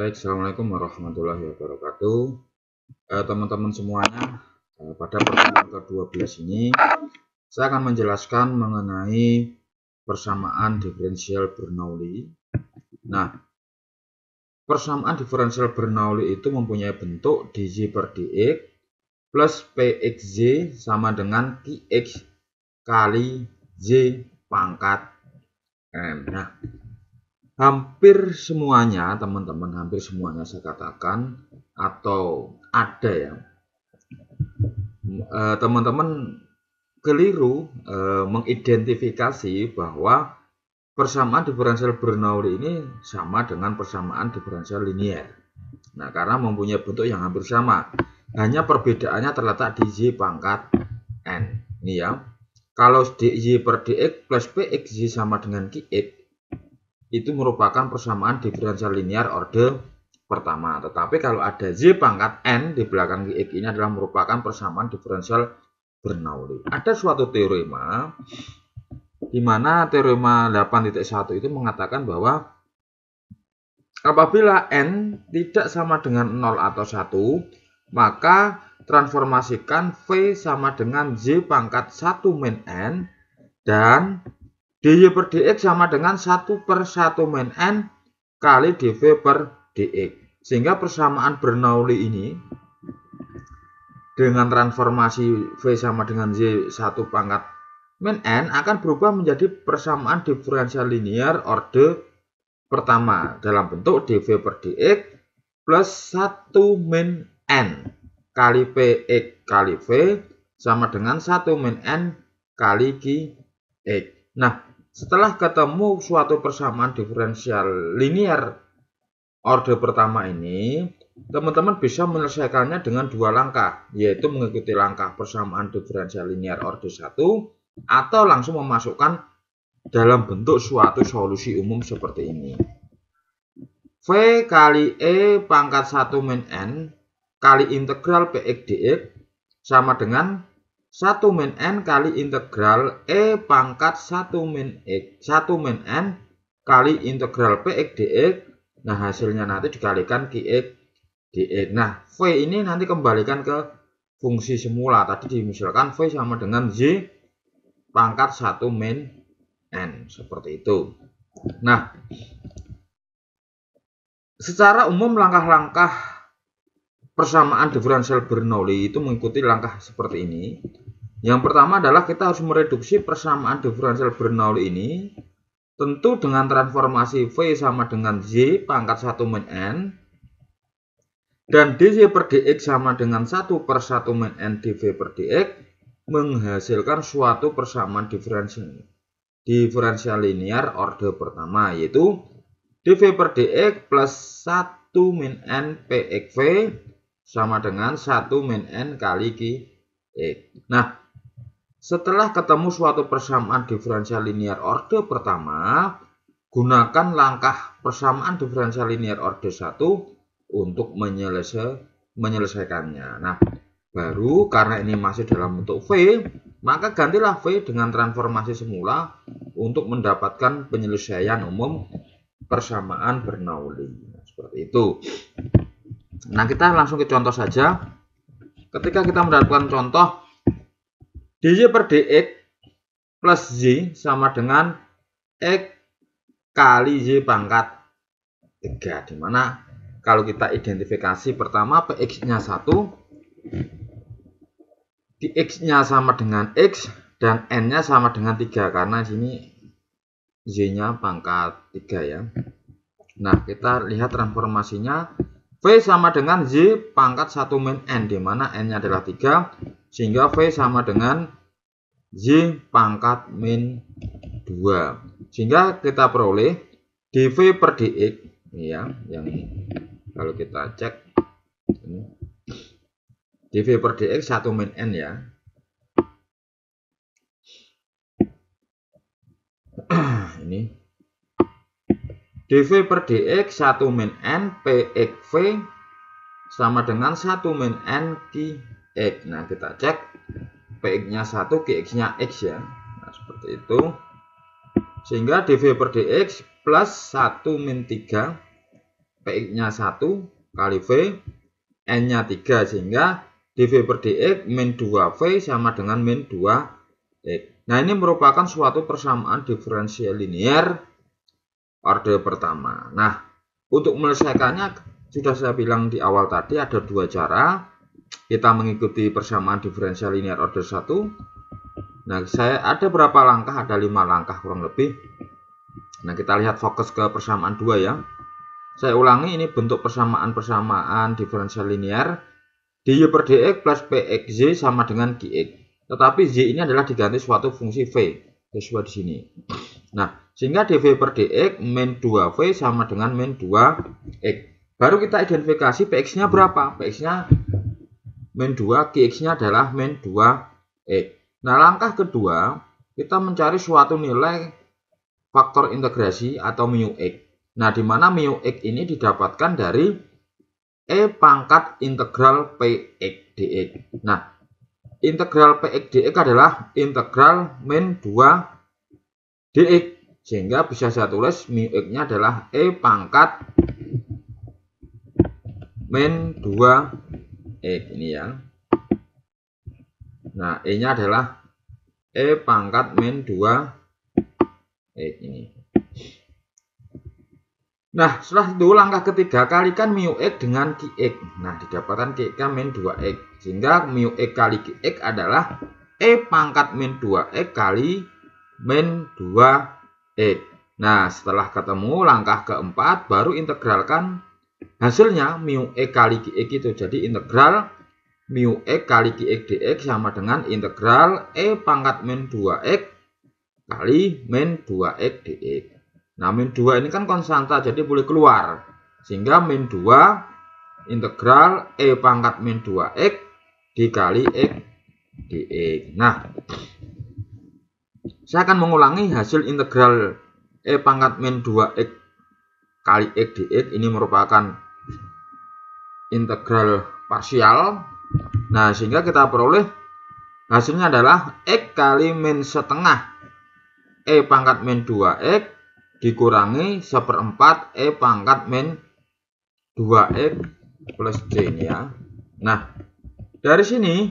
Baik, Assalamualaikum warahmatullahi wabarakatuh. Eh, teman-teman semuanya, eh, pada pertemuan ke-12 ini, saya akan menjelaskan mengenai persamaan diferensial Bernoulli. Nah, persamaan diferensial Bernoulli itu mempunyai bentuk dz per dx plus pxz sama dengan kx kali z pangkat m. Nah, hampir semuanya teman-teman hampir semuanya saya katakan atau ada ya eh, teman-teman keliru eh, mengidentifikasi bahwa persamaan diferensial Bernoulli ini sama dengan persamaan diferensial linier. Nah, karena mempunyai bentuk yang hampir sama. Hanya perbedaannya terletak di z pangkat n. Ini ya. Kalau dy per dx plus px y sama dengan qx, itu merupakan persamaan diferensial linear order pertama. Tetapi kalau ada Z pangkat N di belakang X ini adalah merupakan persamaan diferensial Bernoulli. Ada suatu teorema di mana teorema 8.1 itu mengatakan bahwa apabila N tidak sama dengan 0 atau 1, maka transformasikan V sama dengan Z pangkat 1 min N dan dy per dx sama dengan 1 per 1 min n kali dv per dx. Sehingga persamaan Bernoulli ini dengan transformasi V sama dengan Z 1 pangkat min n akan berubah menjadi persamaan diferensial linear orde pertama dalam bentuk dv per dx plus 1 min n kali px kali v sama dengan 1 min n kali qx. Nah, setelah ketemu suatu persamaan diferensial linear orde pertama ini, teman-teman bisa menyelesaikannya dengan dua langkah, yaitu mengikuti langkah persamaan diferensial linear orde 1 atau langsung memasukkan dalam bentuk suatu solusi umum seperti ini. V kali E pangkat 1 min N kali integral PX dx sama dengan 1 min n kali integral e pangkat 1 min x 1 min n kali integral px dx nah hasilnya nanti dikalikan x dx nah v ini nanti kembalikan ke fungsi semula tadi dimisalkan v sama dengan z pangkat 1 min n seperti itu nah secara umum langkah-langkah persamaan diferensial Bernoulli itu mengikuti langkah seperti ini. Yang pertama adalah kita harus mereduksi persamaan diferensial Bernoulli ini tentu dengan transformasi V sama dengan Z pangkat 1 min N dan dz per dx sama dengan 1 per 1 min n dv per dx menghasilkan suatu persamaan diferensial, diferensial linear orde pertama yaitu dv per dx plus 1 min n pxv sama dengan 1 min N kali Q E. Nah, setelah ketemu suatu persamaan diferensial linear orde pertama, gunakan langkah persamaan diferensial linear orde 1 untuk menyelesa menyelesaikannya. Nah, baru karena ini masih dalam bentuk V, maka gantilah V dengan transformasi semula untuk mendapatkan penyelesaian umum persamaan Bernoulli. Nah, seperti itu. Nah, kita langsung ke contoh saja. Ketika kita mendapatkan contoh dy per dx plus z sama dengan x kali z pangkat 3. Dimana kalau kita identifikasi pertama px-nya 1, dx-nya sama dengan x, dan n-nya sama dengan 3. Karena sini z-nya pangkat 3 ya. Nah, kita lihat transformasinya V sama dengan Z pangkat 1 min N, di mana N-nya adalah 3, sehingga V sama dengan Z pangkat min 2. Sehingga kita peroleh dV per dx, ya, yang kalau kita cek, ini, dV per dx 1 min N ya. ini dv per dx 1 min n pxv sama dengan 1 min n kx. nah kita cek px nya 1 kx nya x ya nah, seperti itu sehingga dv per dx plus 1 min 3 px nya 1 kali v n nya 3 sehingga dv per dx min 2v sama dengan min 2x nah ini merupakan suatu persamaan diferensial linier orde pertama. Nah, untuk menyelesaikannya sudah saya bilang di awal tadi ada dua cara. Kita mengikuti persamaan diferensial linear order 1. Nah, saya ada berapa langkah? Ada lima langkah kurang lebih. Nah, kita lihat fokus ke persamaan dua ya. Saya ulangi ini bentuk persamaan-persamaan diferensial linear dy per dx plus pxz sama dengan gx. Tetapi z ini adalah diganti suatu fungsi v sesuai di sini. Nah, sehingga dv per dx min 2v sama dengan min 2x. Baru kita identifikasi px-nya berapa. px-nya min 2, kx nya adalah min 2x. Nah, langkah kedua, kita mencari suatu nilai faktor integrasi atau mu x. Nah, di mana mu x ini didapatkan dari e pangkat integral px dx. Nah, integral px dx adalah integral min 2 dx sehingga bisa saya tulis mu x-nya adalah e pangkat min 2 x e. ini ya. Nah, e-nya adalah e pangkat min 2 x e ini. Nah, setelah itu langkah ketiga kalikan mu x dengan x Nah, didapatkan qx kan min 2x. Sehingga mu x kali x adalah e pangkat min 2x e kali min 2x. E. Nah, setelah ketemu langkah keempat, baru integralkan hasilnya mu e kali g itu. Jadi integral mu e kali g dx sama dengan integral e pangkat min 2x kali min 2x dx. Nah, min 2 ini kan konstanta, jadi boleh keluar. Sehingga min 2 integral e pangkat min 2x dikali x dx. Nah, saya akan mengulangi hasil integral E pangkat min 2X kali X dx. Ini merupakan integral parsial. Nah, sehingga kita peroleh hasilnya adalah X kali min setengah E pangkat min 2X dikurangi seperempat E pangkat min 2X plus C ini ya. Nah, dari sini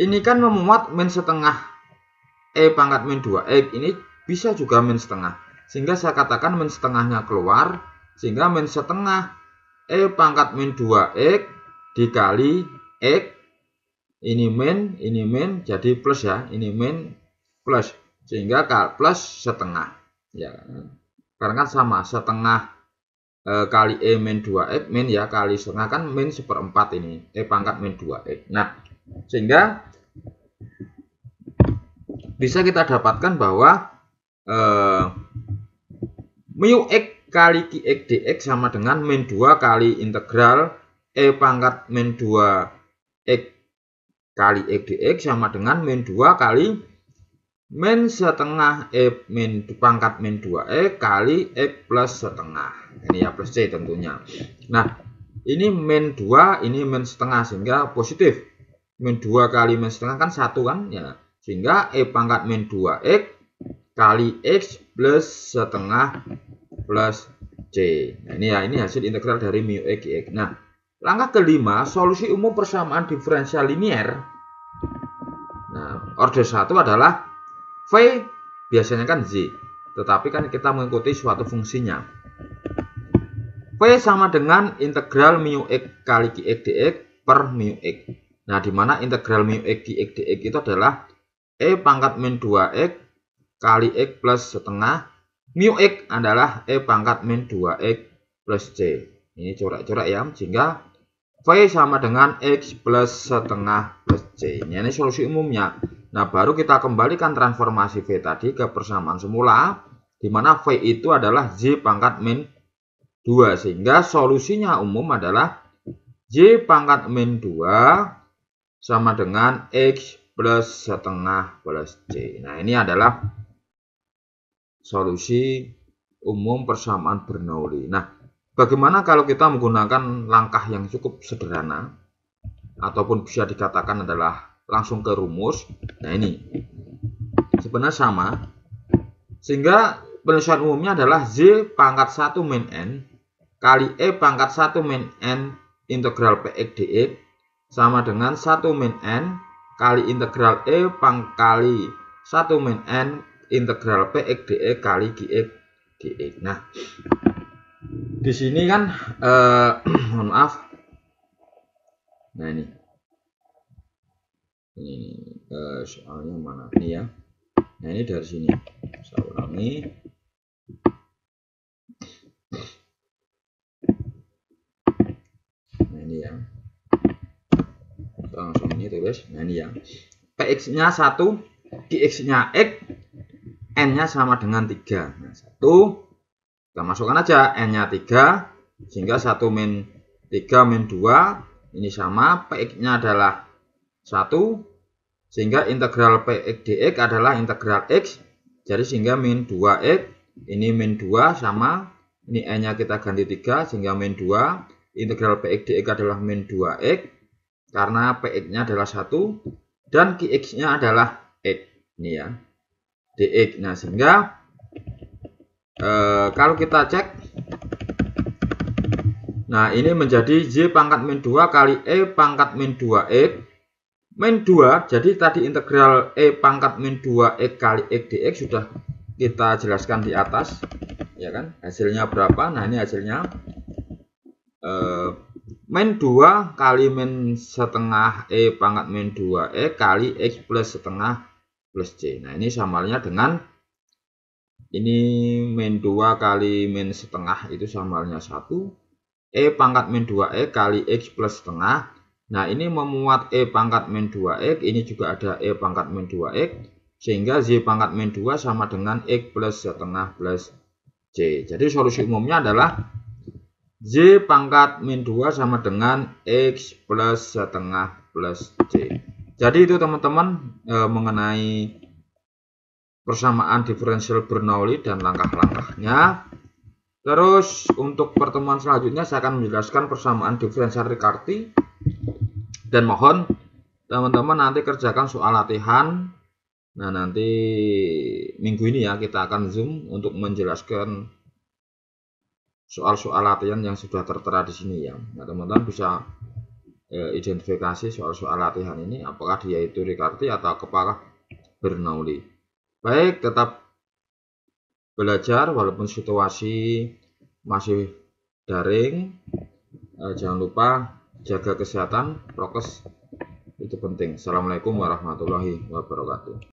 ini kan memuat min setengah E pangkat min 2X e ini bisa juga min setengah. Sehingga saya katakan min setengahnya keluar. Sehingga min setengah E pangkat min 2X dikali X. Ini min, ini min, jadi plus ya. Ini min plus. Sehingga plus setengah. Ya, karena kan sama, setengah e, kali E min 2X, min ya, kali setengah kan min seperempat ini. E pangkat min 2X. Nah, sehingga bisa kita dapatkan bahwa eh, mu x kali x dx sama dengan min 2 kali integral e pangkat min 2 x kali x e dx sama dengan min 2 kali min setengah e min pangkat min 2e kali x plus setengah ini ya plus c tentunya nah ini min 2 ini min setengah sehingga positif min 2 kali min setengah kan satu kan ya sehingga E pangkat min 2X kali X plus setengah plus C. Nah, ini ya, ini hasil integral dari mu X X. Nah, langkah kelima, solusi umum persamaan diferensial linier. Nah, order 1 adalah V biasanya kan Z. Tetapi kan kita mengikuti suatu fungsinya. V sama dengan integral mu X kali X dx per mu X. Nah, di mana integral mu X dx, dx itu adalah E pangkat min 2X kali X plus setengah. Mu X adalah E pangkat min 2X plus C. Ini corak-corak ya, sehingga V sama dengan X plus setengah plus C. Ini, ini solusi umumnya. Nah, baru kita kembalikan transformasi V tadi ke persamaan semula, di mana V itu adalah Z pangkat min 2. Sehingga solusinya umum adalah Z pangkat min 2 sama dengan X plus setengah plus C. Nah, ini adalah solusi umum persamaan Bernoulli. Nah, bagaimana kalau kita menggunakan langkah yang cukup sederhana ataupun bisa dikatakan adalah langsung ke rumus. Nah, ini sebenarnya sama. Sehingga penyelesaian umumnya adalah Z pangkat 1 min N kali E pangkat 1 min N integral PX dx sama dengan 1 min N kali integral E pangkali 1 min N integral P X e kali GX dx. Nah, di sini kan eh, mohon maaf. Nah, ini. Ini, eh, soalnya mana? Ini ya. Nah, ini dari sini. Saya ulangi. langsung ini tulis nah ini ya px nya 1 dx nya x n nya sama dengan 3 nah 1 kita masukkan aja n nya 3 sehingga 1 min 3 min 2 ini sama px nya adalah 1 sehingga integral px dx adalah integral x jadi sehingga min 2x ini min 2 sama ini n nya kita ganti 3 sehingga min 2 integral px dx adalah min 2x karena PX-nya adalah satu dan QX-nya adalah X. Ini ya. DX. Nah, sehingga e, kalau kita cek Nah, ini menjadi Y pangkat min 2 kali E pangkat min 2X. Min 2, jadi tadi integral E pangkat min 2X kali X dx sudah kita jelaskan di atas. Ya kan? Hasilnya berapa? Nah, ini hasilnya. E, Min 2 kali min setengah E pangkat min 2E kali X plus setengah plus C. Nah ini samarnya dengan ini min 2 kali min setengah itu samarnya 1. E pangkat min 2E kali X plus setengah. Nah ini memuat E pangkat min 2X. Ini juga ada E pangkat min 2X. Sehingga Z pangkat min 2 sama dengan X plus setengah plus C. Jadi solusi umumnya adalah Z pangkat min 2 sama dengan X plus setengah plus C. Jadi itu teman-teman e, mengenai persamaan diferensial Bernoulli dan langkah-langkahnya. Terus untuk pertemuan selanjutnya saya akan menjelaskan persamaan diferensial Riccati dan mohon teman-teman nanti kerjakan soal latihan. Nah, nanti minggu ini ya kita akan zoom untuk menjelaskan soal-soal latihan yang sudah tertera di sini ya. Nah, teman-teman bisa e, identifikasi soal-soal latihan ini apakah dia itu Ricardi atau kepala Bernoulli. Baik, tetap belajar walaupun situasi masih daring. E, jangan lupa jaga kesehatan, prokes itu penting. Assalamualaikum warahmatullahi wabarakatuh.